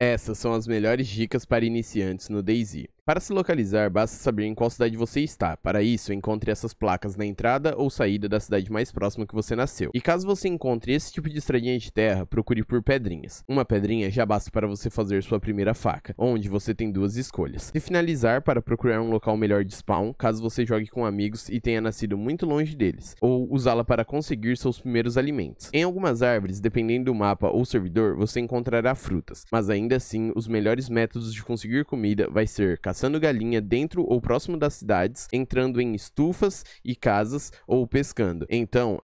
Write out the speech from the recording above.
Essas são as melhores dicas para iniciantes no Daisy. Para se localizar, basta saber em qual cidade você está. Para isso, encontre essas placas na entrada ou saída da cidade mais próxima que você nasceu. E caso você encontre esse tipo de estradinha de terra, procure por pedrinhas. Uma pedrinha já basta para você fazer sua primeira faca, onde você tem duas escolhas. Se finalizar para procurar um local melhor de spawn, caso você jogue com amigos e tenha nascido muito longe deles, ou usá-la para conseguir seus primeiros alimentos. Em algumas árvores, dependendo do mapa ou servidor, você encontrará frutas, mas ainda assim, os melhores métodos de conseguir comida vai ser caçar caçando galinha dentro ou próximo das cidades, entrando em estufas e casas ou pescando. Então,